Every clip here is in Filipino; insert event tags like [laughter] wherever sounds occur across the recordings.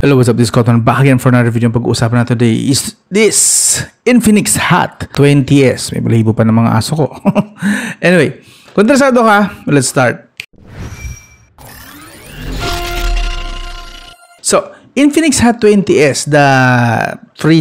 Hello, what's up? This is Cotton back again for another video. Ang pag-uusapan natin today is this Infinix Hot 20S. May balahibo pa ng mga aso ko. [laughs] anyway, kontrasado interesado ka, let's start. So, Infinix Hot 20S, the free,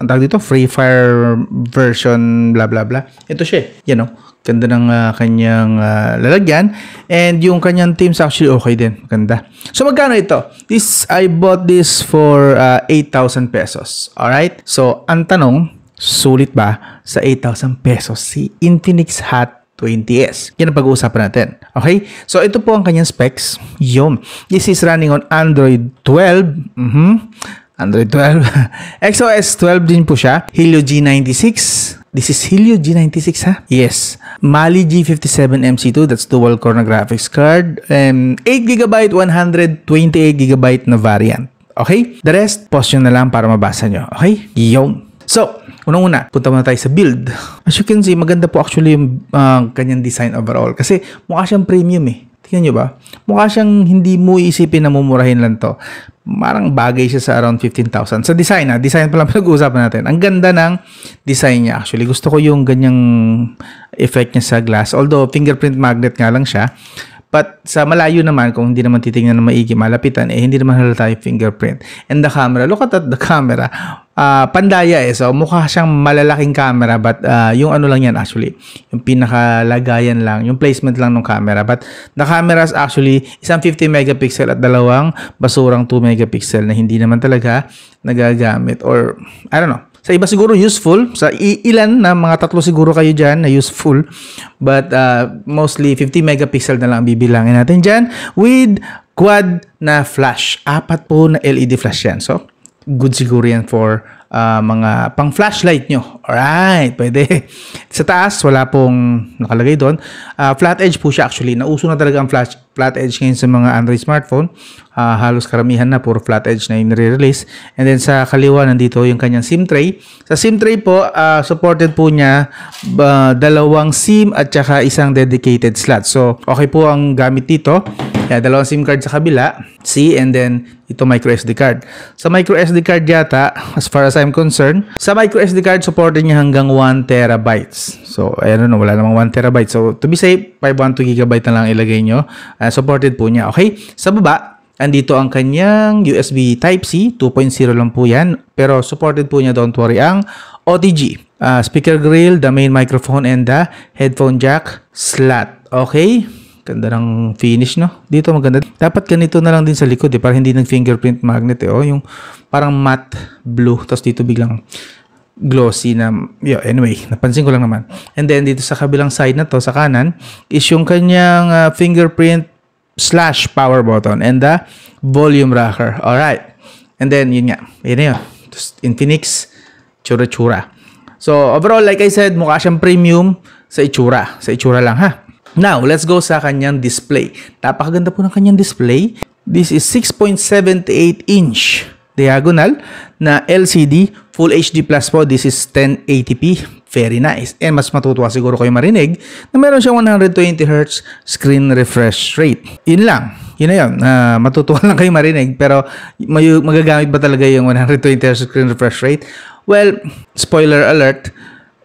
ang tawag dito, free fire version, blah blah blah. Ito siya, eh. you oh. know, Ganda ng uh, kanyang uh, lalagyan. And yung kanyang teams actually okay din. Maganda. So magkano ito? This, I bought this for uh, ah, 8,000 pesos. Alright? So ang tanong, sulit ba sa 8,000 pesos si Infinix Hot 20S. Yan ang pag-uusapan natin. Okay? So, ito po ang kanyang specs. Yun. This is running on Android 12. Mm-hmm. Android 12. XOS 12 din po siya. Helio G96. This is Helio G96 ha? Yes. Mali G57 MC2, that's dual core na graphics card. And 8GB, 128GB na variant. Okay? The rest, post nyo na lang para mabasa nyo. Okay? Yun. So, unang-una, punta muna tayo sa build. As you can see, maganda po actually yung uh, kanyang design overall. Kasi mukha siyang premium eh. Tingnan nyo ba? Mukha siyang hindi mo iisipin na mumurahin lang to. Marang bagay siya sa around 15,000. Sa design ha, ah, design pa lang [laughs] pinag-uusapan natin. Ang ganda ng design niya actually. Gusto ko yung ganyang effect niya sa glass. Although fingerprint magnet nga lang siya. But sa malayo naman, kung hindi naman titingnan ng maigi, malapitan, eh hindi naman halata yung fingerprint. And the camera, look at the camera. Uh, pandaya eh. So mukha siyang malalaking camera but uh, yung ano lang yan actually. Yung pinakalagayan lang. Yung placement lang ng camera. But the cameras actually isang 50 megapixel at dalawang basurang 2 megapixel na hindi naman talaga nagagamit or I don't know. Sa iba siguro useful, sa ilan na mga tatlo siguro kayo diyan na useful, but uh, mostly 50 megapixel na lang ang bibilangin natin diyan with quad na flash. Apat po na LED flash yan. So, good siguro yan for uh, mga pang flashlight nyo. Alright, pwede. Sa taas, wala pong nakalagay doon. Uh, flat edge po siya actually. Nauso na talaga ang flash flat edge ngayon sa mga Android smartphone. Uh, halos karamihan na puro flat edge na yung nire-release. And then sa kaliwa nandito yung kanyang SIM tray. Sa SIM tray po, uh, supported po niya uh, dalawang SIM at saka isang dedicated slot. So okay po ang gamit dito. Yeah, dalawang SIM card sa kabila, C and then ito micro SD card. Sa micro SD card yata, as far as I'm concerned, sa micro SD card supported niya hanggang 1 terabytes. So, ayun no, wala namang 1 terabyte. So, to be safe, 512 GB na lang ilagay nyo. Uh, supported po niya. Okay? Sa baba, andito ang kanyang USB Type-C. 2.0 lang po yan. Pero supported po niya, don't worry, ang OTG. Uh, ah, speaker grill, the main microphone, and the headphone jack slot. Okay? Ganda ng finish, no? Dito maganda. Dapat ganito na lang din sa likod, eh, para hindi nag-fingerprint magnet, eh. Oh, yung parang matte blue. Tapos dito biglang glossy na, yeah, anyway, napansin ko lang naman. And then, dito sa kabilang side na to, sa kanan, is yung kanyang uh, fingerprint slash power button and the volume rocker. all right And then, yun nga. Yun yun. Infinix, chura chura So, overall, like I said, mukha siyang premium sa itsura. Sa itsura lang, ha? Now, let's go sa kanyang display. Napakaganda po ng kanyang display. This is 6.78 inch diagonal na LCD Full HD Plus po. This is 1080p. Very nice. And mas matutuwa siguro kayo marinig na meron siyang 120Hz screen refresh rate. Yun lang. Yun na yun. Uh, matutuwa lang kayo marinig pero may, magagamit ba talaga yung 120Hz screen refresh rate? Well, spoiler alert,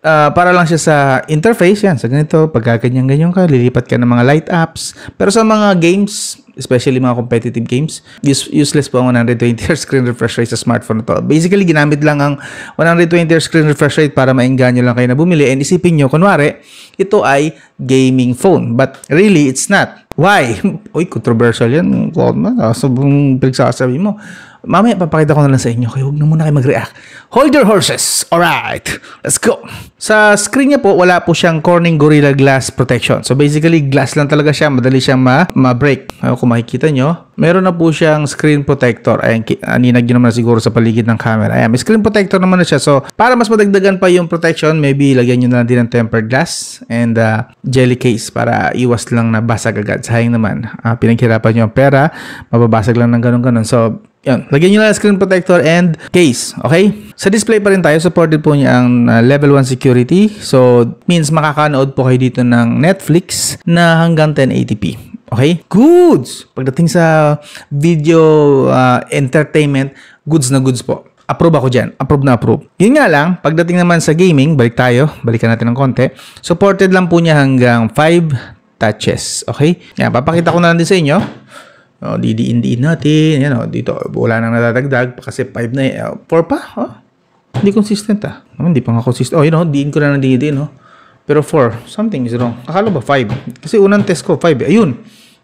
uh, para lang siya sa interface yan. Sa ganito, pagka ganyan-ganyan ka, lilipat ka ng mga light apps. Pero sa mga games, especially mga competitive games. Use, useless po ang 120 Hz [laughs] screen refresh rate sa smartphone na to. Basically, ginamit lang ang 120 Hz screen refresh rate para mainganyo lang kayo na bumili and isipin nyo, kunwari, ito ay gaming phone. But really, it's not. Why? [laughs] Uy, controversial yan. Kung ano, sa pinagsasabi mo. Mamaya papakita ko na lang sa inyo, kaya huwag na muna kayo mag-react. Hold your horses! Alright, let's go! Sa screen niya po, wala po siyang Corning Gorilla Glass protection. So basically, glass lang talaga siya. Madali siyang ma- ma-break. Uh, kung makikita nyo, meron na po siyang screen protector. Ayan, aninag yun naman na siguro sa paligid ng camera. Ayan, may screen protector naman na siya. So, para mas madagdagan pa yung protection, maybe lagyan nyo na lang din ng tempered glass and uh, jelly case para iwas lang na basag agad. Sayang naman, uh, pinaghirapan nyo ang pera, mababasag lang ng ganun-ganun. So, yan. Lagyan nyo lang screen protector and case. Okay? Sa display pa rin tayo, supported po niya ang uh, level 1 security. So, means makakanood po kayo dito ng Netflix na hanggang 1080p. Okay? Goods! Pagdating sa video uh, entertainment, goods na goods po. Approve ako dyan. Approve na approve. Yun nga lang, pagdating naman sa gaming, balik tayo. Balikan natin ng konti. Supported lang po niya hanggang 5 touches. Okay? Yan, papakita ko na lang din sa inyo. Oh, didiin-diin natin. Yan, oh, dito, wala nang natatagdag. Kasi 5 na, uh, eh, 4 pa. Oh. Hindi consistent ah. Oh, hindi pa nga consistent. Oh, you oh, know, diin ko na ng diin, no? Oh. Pero 4, something is wrong. Akala ba 5? Kasi unang test ko, 5. Eh. Ayun,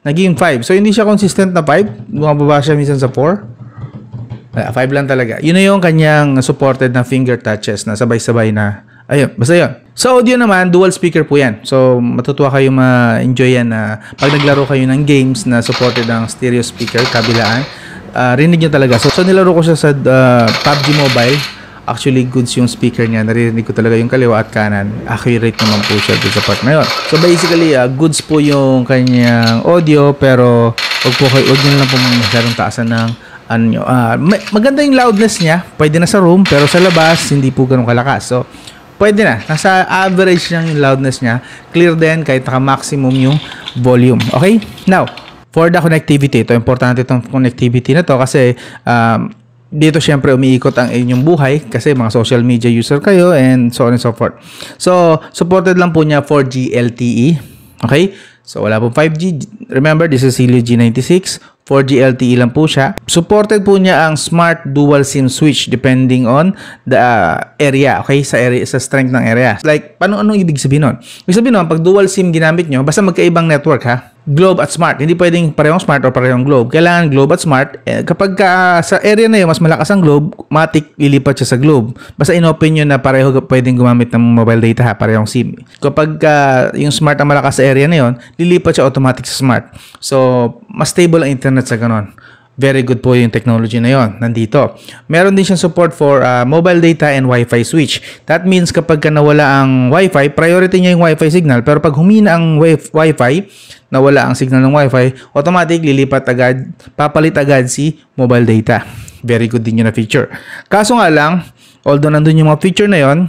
naging 5. So, hindi siya consistent na 5. Bumababa siya minsan sa 4. Wala, 5 lang talaga. Yun na yung kanyang supported na finger touches na sabay-sabay na. Ayun, basta yun. Sa audio naman, dual speaker po yan. So, matutuwa kayo ma-enjoy yan na pag naglaro kayo ng games na supported ang stereo speaker kabilaan, uh, rinig nyo talaga. So, so, nilaro ko siya sa uh, ah, PUBG Mobile. Actually, goods yung speaker niya. Naririnig ko talaga yung kaliwa at kanan. Accurate naman po siya doon sa part na yun. So, basically, uh, goods po yung kanyang audio pero wag po kayo, wag nyo lang po masyadong taasan ng ano nyo. Uh, maganda yung loudness niya. Pwede na sa room pero sa labas, hindi po ganun kalakas. So, pwede na. Nasa average lang yung loudness niya. Clear din kahit naka-maximum yung volume. Okay? Now, for the connectivity. Ito, importante itong connectivity na to kasi um, dito syempre umiikot ang inyong buhay kasi mga social media user kayo and so on and so forth. So, supported lang po niya 4G LTE. Okay? So wala pong 5G. Remember, this is Helio G96. 4G LTE lang po siya. Supported po niya ang smart dual SIM switch depending on the uh, area, okay? Sa area, sa strength ng area. Like, paano anong ibig sabihin nun? Ibig sabihin nun, pag dual SIM ginamit nyo, basta magkaibang network ha globe at smart. Hindi pwedeng parehong smart o parehong globe. Kailangan globe at smart. Eh, kapag ka, ah, sa area na yun, mas malakas ang globe, matik, lilipat siya sa globe. Basta inopen nyo na pareho pwedeng gumamit ng mobile data ha, parehong SIM. Kapag ka, yung smart ang malakas sa area na yun, lilipat siya automatic sa smart. So, mas stable ang internet sa ganon. Very good po yung technology na yon nandito. Meron din siyang support for uh, mobile data and Wi-Fi switch. That means kapag ka nawala ang Wi-Fi, priority niya yung Wi-Fi signal. Pero pag humina ang Wi-Fi, nawala ang signal ng Wi-Fi, automatic lilipat agad, papalit agad si mobile data. Very good din yun na feature. Kaso nga lang, although nandun yung mga feature na yon,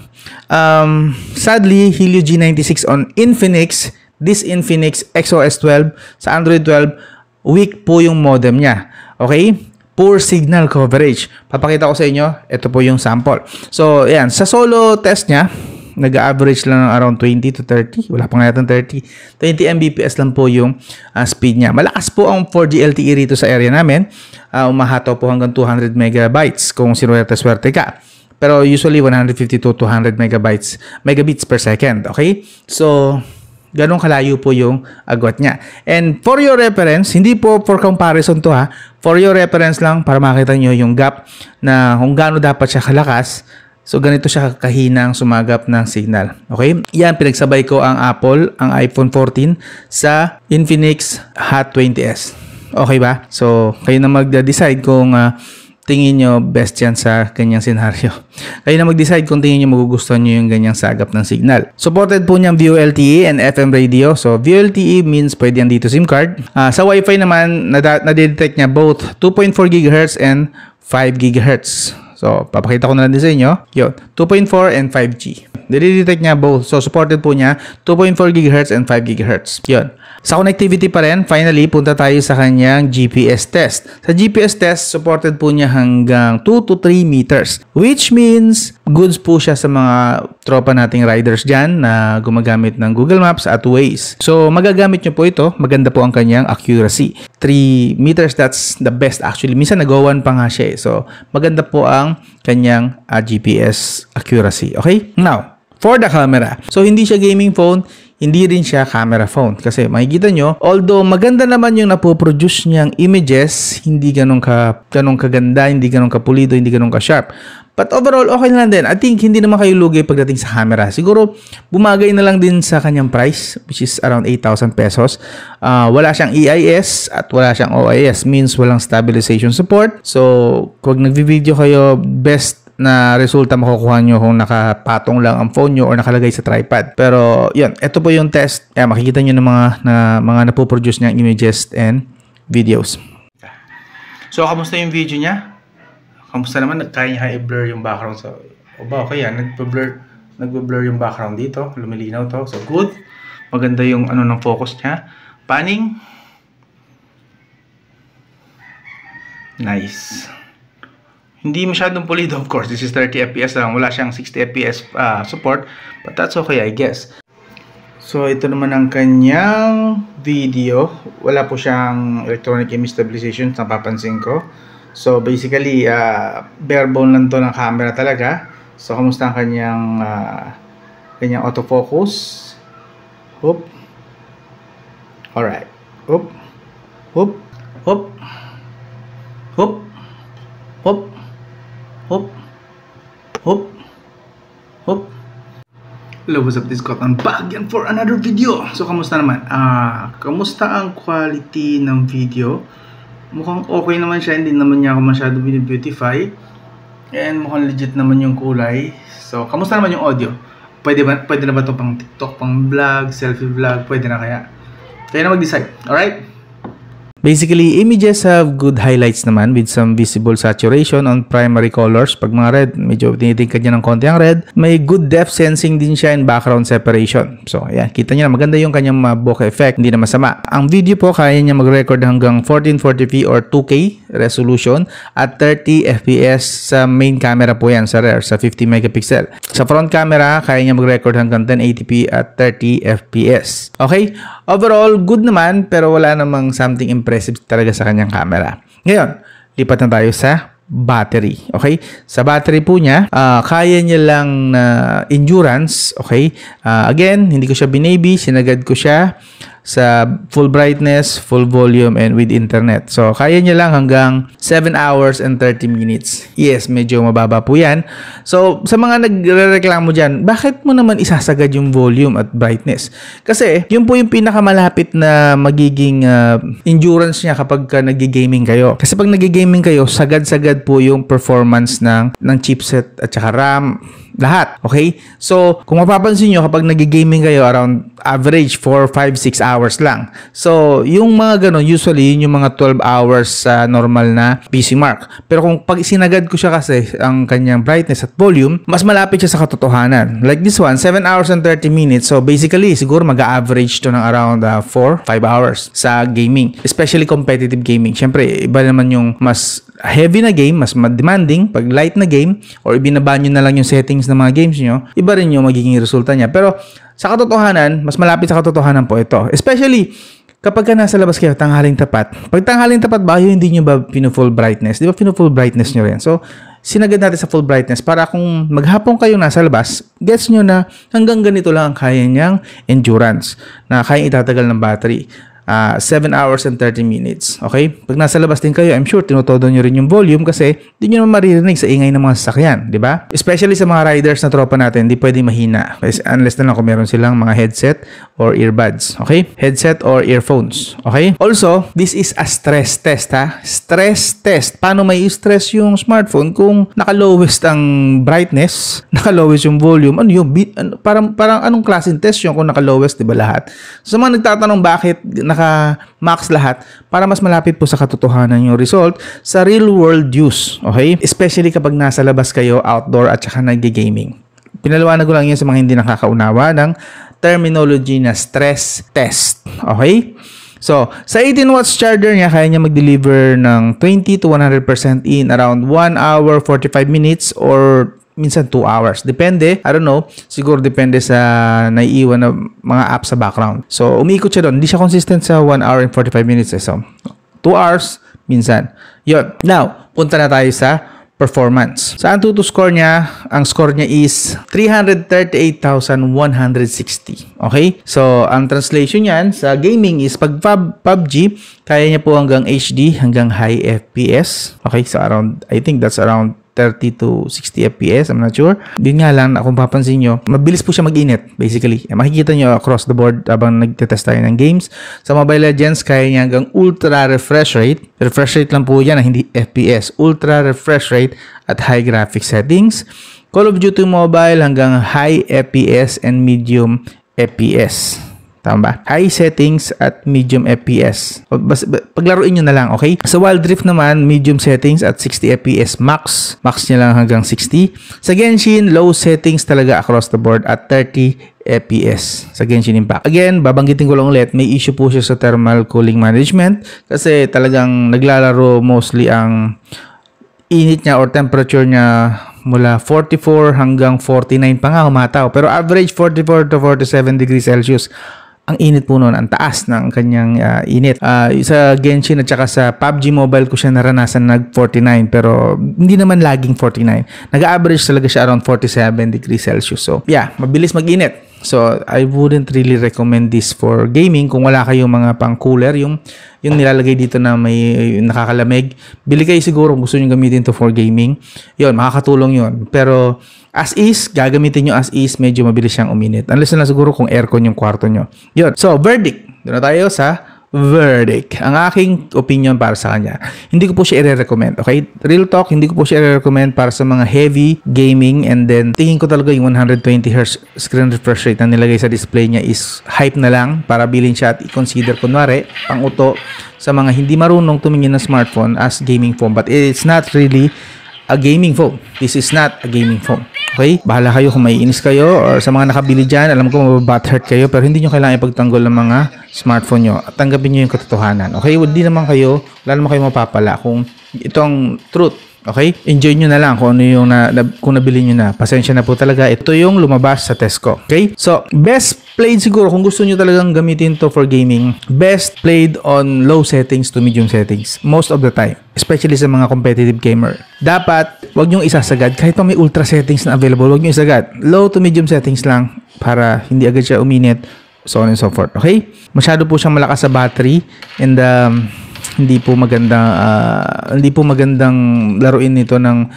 um, sadly, Helio G96 on Infinix, this Infinix XOS 12 sa Android 12, weak po yung modem niya. Okay? poor signal coverage. Papakita ko sa inyo, ito po yung sample. So, ayan, sa solo test niya, nag-average lang ng around 20 to 30. Wala pa nga yata 30. 20 Mbps lang po yung uh, speed niya. Malakas po ang 4G LTE rito sa area namin. Uh, umahato po hanggang 200 megabytes kung sinuwerte-swerte ka. Pero usually 150 to 200 megabytes, megabits per second. Okay? So, Ganong kalayo po yung agot niya. And for your reference, hindi po for comparison to ha. For your reference lang para makita nyo yung gap na kung gaano dapat siya kalakas. So ganito siya kahina ang sumagap ng signal. Okay? Yan, pinagsabay ko ang Apple, ang iPhone 14 sa Infinix Hot 20s. Okay ba? So kayo na magde-decide kung uh, tingin nyo best yan sa ganyang senaryo. [laughs] Kayo na mag-decide kung tingin nyo magugustuhan nyo yung ganyang sagap ng signal. Supported po niyang LTE and FM radio. So LTE means pwede yan dito SIM card. Uh, sa Wi-Fi naman, nade-detect niya both 2.4 GHz and 5 GHz. So, papakita ko na lang din sa inyo. Yun, 2.4 and 5G. Nade-detect niya both. So, supported po niya 2.4 GHz and 5 GHz. Yun. Sa connectivity pa rin, finally, punta tayo sa kanyang GPS test. Sa GPS test, supported po niya hanggang 2 to 3 meters. Which means, goods po siya sa mga tropa nating riders dyan na gumagamit ng Google Maps at Waze. So, magagamit niyo po ito. Maganda po ang kanyang accuracy. 3 meters, that's the best actually. Minsan nagawan pa nga siya eh. So, maganda po ang kanyang uh, ah, GPS accuracy. Okay? Now, for the camera. So, hindi siya gaming phone hindi rin siya camera phone. Kasi makikita nyo, although maganda naman yung napoproduce niyang images, hindi ganun, ka, ganun kaganda, hindi ganun kapulido, hindi ganun ka-sharp. But overall, okay lang din. I think hindi naman kayo lugi pagdating sa camera. Siguro, bumagay na lang din sa kanyang price, which is around 8,000 pesos. Uh, wala siyang EIS at wala siyang OIS, means walang stabilization support. So, kung nagvi-video kayo, best na resulta makukuha nyo kung nakapatong lang ang phone nyo or nakalagay sa tripod. Pero yun, ito po yung test. Eh, makikita nyo ng mga, na, mga napoproduce niyang images and videos. So, kamusta yung video niya? Kamusta naman? Kaya niya i-blur yung background So, O ba, okay yan. Ah, nagpa-blur, nagpa-blur yung background dito. Lumilinaw to. So, good. Maganda yung ano ng focus niya. Panning. Nice. Hindi masyadong pulido of course. This is 30 FPS lang. Wala siyang 60 FPS uh, ah, support. But that's okay I guess. So ito naman ang kanyang video. Wala po siyang electronic image stabilization napapansin ko. So basically uh, bare bone lang to ng camera talaga. So kumusta ang kanyang uh, kanyang autofocus? Hoop. Alright. Hoop. Hoop. Hoop. Hoop. Hoop hop hop hop Hello, what's up? This Cotton Bag and for another video! So, kamusta naman? Ah, kamusta ang quality ng video? Mukhang okay naman siya, hindi naman niya ako masyado binibeautify. And mukhang legit naman yung kulay. So, kamusta naman yung audio? Pwede, ba, pwede na ba to pang TikTok, pang vlog, selfie vlog? Pwede na kaya? Kaya na mag-decide, alright? Basically, images have good highlights naman with some visible saturation on primary colors. Pag mga red, medyo tinitingkad niya ng konti ang red. May good depth sensing din siya and background separation. So, ayan. Kita niya na maganda yung kanyang bokeh effect. Hindi na masama. Ang video po, kaya niya mag-record hanggang 1440p or 2K resolution at 30 FPS sa main camera po yan sa rear, sa 50 megapixel. Sa front camera, kaya niya mag-record hanggang 1080p at 30 FPS. Okay? Overall, good naman pero wala namang something impressive talaga sa kanyang camera. Ngayon, lipat na tayo sa battery. Okay? Sa battery po niya, uh, kaya niya lang na endurance. Okay? Uh, again, hindi ko siya binaby, sinagad ko siya sa full brightness, full volume, and with internet. So, kaya niya lang hanggang 7 hours and 30 minutes. Yes, medyo mababa po yan. So, sa mga nagre-reklamo dyan, bakit mo naman isasagad yung volume at brightness? Kasi, yun po yung pinakamalapit na magiging uh, endurance niya kapag ka nagigaming kayo. Kasi pag nagigaming kayo, sagad-sagad po yung performance ng, ng chipset at saka RAM lahat. Okay? So, kung mapapansin nyo, kapag nagigaming kayo, around average 4, 5, 6 hours lang. So, yung mga ganun, usually, yun yung mga 12 hours sa uh, normal na PC mark. Pero kung pag sinagad ko siya kasi, ang kanyang brightness at volume, mas malapit siya sa katotohanan. Like this one, 7 hours and 30 minutes. So, basically, siguro mag-average to ng around uh, 4, 5 hours sa gaming. Especially competitive gaming. Siyempre, iba naman yung mas heavy na game, mas demanding, pag light na game, or binaba nyo na lang yung settings ng mga games nyo, iba rin yung magiging resulta niya. Pero sa katotohanan, mas malapit sa katotohanan po ito. Especially, kapag ka nasa labas kayo, tanghaling tapat. Pag tanghaling tapat ba, yun hindi nyo ba pinu-full brightness? Di ba pinu-full brightness nyo rin? So, sinagad natin sa full brightness para kung maghapon kayong nasa labas, gets nyo na hanggang ganito lang ang kaya niyang endurance na kaya itatagal ng battery uh, ah, 7 hours and 30 minutes. Okay? Pag nasa labas din kayo, I'm sure tinutodo nyo rin yung volume kasi hindi nyo naman maririnig sa ingay ng mga sasakyan, di ba? Especially sa mga riders na tropa natin, hindi pwede mahina. Unless na lang kung meron silang mga headset or earbuds. Okay? Headset or earphones. Okay? Also, this is a stress test ha. Stress test. Paano may stress yung smartphone kung naka-lowest ang brightness, [laughs] naka-lowest yung volume, ano yung, beat, ano, parang, parang anong klaseng test yung kung naka-lowest, di ba lahat? So mga nagtatanong bakit naka-max lahat para mas malapit po sa katotohanan yung result sa real world use. Okay? Especially kapag nasa labas kayo, outdoor at saka nag-gaming. Pinaliwanag ko lang yun sa mga hindi nakakaunawa ng terminology na stress test. Okay? So, sa 18 watts charger niya, kaya niya mag-deliver ng 20 to 100% in around 1 hour 45 minutes or minsan 2 hours. Depende, I don't know, siguro depende sa naiiwan na mga apps sa background. So, umiikot siya doon. Hindi siya consistent sa 1 hour and 45 minutes. Eh. So, 2 hours minsan. Yun. Now, punta na tayo sa performance. Sa Antutu score niya, ang score niya is 338,160. Okay? So, ang translation niyan sa gaming is pag PUBG, kaya niya po hanggang HD, hanggang high FPS. Okay? So, around, I think that's around 30 to 60 FPS, I'm not sure. Yun nga lang, kung papansin nyo, mabilis po siya mag-init, basically. Eh, makikita nyo across the board habang nagtetest tayo ng games. Sa Mobile Legends, kaya niya hanggang ultra refresh rate. Refresh rate lang po yan, ah, hindi FPS. Ultra refresh rate at high graphic settings. Call of Duty Mobile hanggang high FPS and medium FPS. Tama ba? High settings at medium FPS. paglaruin nyo na lang, okay? Sa Wild Rift naman, medium settings at 60 FPS max. Max niya lang hanggang 60. Sa Genshin, low settings talaga across the board at 30 FPS sa Genshin Impact. Again, babanggitin ko lang ulit, may issue po siya sa thermal cooling management kasi talagang naglalaro mostly ang init niya or temperature niya mula 44 hanggang 49 pa nga humataw. Pero average 44 to 47 degrees Celsius ang init po noon, ang taas ng kanyang uh, init. Uh, sa Genshin at saka sa PUBG Mobile ko siya naranasan nag 49 pero hindi naman laging 49. Nag-average talaga siya around 47 degrees Celsius. So yeah, mabilis mag-init. So I wouldn't really recommend this for gaming kung wala kayong mga pang cooler yung yung nilalagay dito na may nakakalamig. Bili kayo siguro kung gusto niyo gamitin to for gaming. 'Yon, makakatulong 'yon. Pero As is, gagamitin nyo as is, medyo mabilis siyang uminit. Unless na siguro kung aircon yung kwarto nyo. Yun. So, verdict. Doon tayo sa verdict. Ang aking opinion para sa kanya. Hindi ko po siya i-recommend. Okay? Real talk, hindi ko po siya i-recommend para sa mga heavy gaming and then tingin ko talaga yung 120Hz screen refresh rate na nilagay sa display niya is hype na lang para bilhin siya at i-consider kunwari pang uto sa mga hindi marunong tumingin ng smartphone as gaming phone but it's not really a gaming phone. This is not a gaming phone. Okay? Bahala kayo kung maiinis kayo or sa mga nakabili dyan, alam ko mababathurt kayo pero hindi nyo kailangan ipagtanggol ng mga smartphone nyo at tanggapin nyo yung katotohanan. Okay? Hindi naman kayo, wala naman kayo mapapala kung itong truth Okay? Enjoy nyo na lang kung ano yung na, na, kung nabili nyo na. Pasensya na po talaga. Ito yung lumabas sa Tesco. Okay? So, best played siguro kung gusto nyo talagang gamitin to for gaming. Best played on low settings to medium settings. Most of the time. Especially sa mga competitive gamer. Dapat, wag nyo isasagad. Kahit pa may ultra settings na available, wag nyo isagad. Low to medium settings lang para hindi agad siya uminit. So on and so forth. Okay? Masyado po siyang malakas sa battery. And um, hindi po maganda uh, hindi po magandang laruin nito ng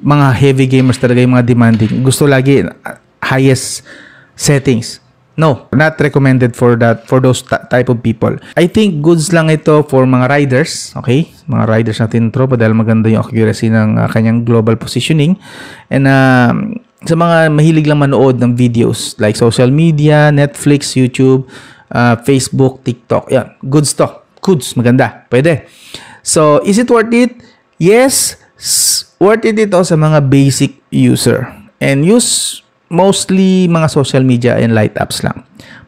mga heavy gamers talaga yung mga demanding. Gusto lagi ah, highest settings. No, not recommended for that for those type of people. I think goods lang ito for mga riders, okay? Mga riders natin tropa dahil maganda yung accuracy ng uh, kanyang global positioning and uh, sa mga mahilig lang manood ng videos like social media, Netflix, YouTube, uh, Facebook, TikTok. Yan, goods to goods. Maganda. Pwede. So, is it worth it? Yes, worth it ito sa mga basic user. And use mostly mga social media and light apps lang.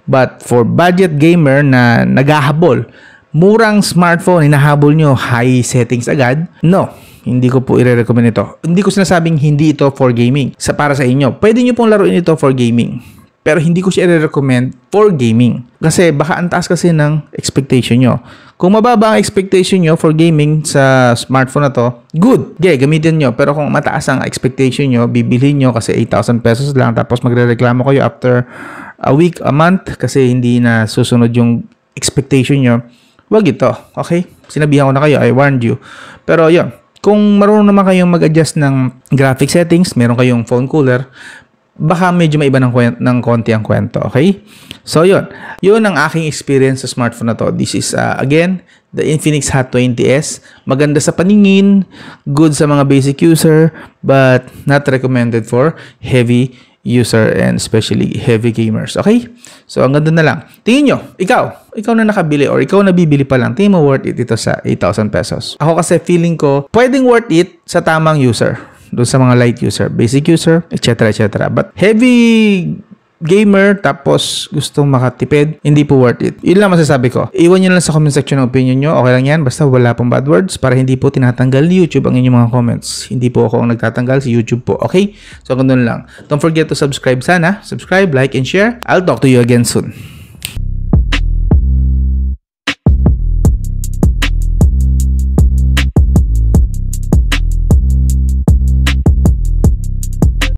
But for budget gamer na naghahabol, murang smartphone, inahabol nyo high settings agad, no, hindi ko po i-recommend ito. Hindi ko sinasabing hindi ito for gaming. Sa para sa inyo, pwede nyo pong laruin ito for gaming. Pero hindi ko siya i-recommend for gaming. Kasi baka ang taas kasi ng expectation nyo. Kung mababa ang expectation nyo for gaming sa smartphone na to, good. Yeah, gamitin nyo. Pero kung mataas ang expectation nyo, bibilhin nyo kasi 8,000 pesos lang. Tapos magre-reklamo kayo after a week, a month kasi hindi na susunod yung expectation nyo. Huwag ito. Okay? Sinabihan ko na kayo. I warned you. Pero yun, kung marunong naman kayong mag-adjust ng graphic settings, meron kayong phone cooler, baka medyo maiba ng, kwento, ng konti ang kwento, okay? So, yun. Yun ang aking experience sa smartphone na to. This is, uh, again, the Infinix Hot 20s. Maganda sa paningin, good sa mga basic user, but not recommended for heavy user and especially heavy gamers, okay? So, ang ganda na lang. Tingin nyo, ikaw, ikaw na nakabili or ikaw na bibili pa lang, tingin mo worth it ito sa 8,000 pesos. Ako kasi feeling ko, pwedeng worth it sa tamang user doon sa mga light user, basic user, etc. etc. But heavy gamer tapos gustong makatipid, hindi po worth it. Yun lang masasabi ko. Iwan nyo lang sa comment section ng opinion nyo. Okay lang yan. Basta wala pong bad words para hindi po tinatanggal ni YouTube ang inyong mga comments. Hindi po ako ang nagtatanggal. Si YouTube po. Okay? So, ganun lang. Don't forget to subscribe sana. Subscribe, like, and share. I'll talk to you again soon.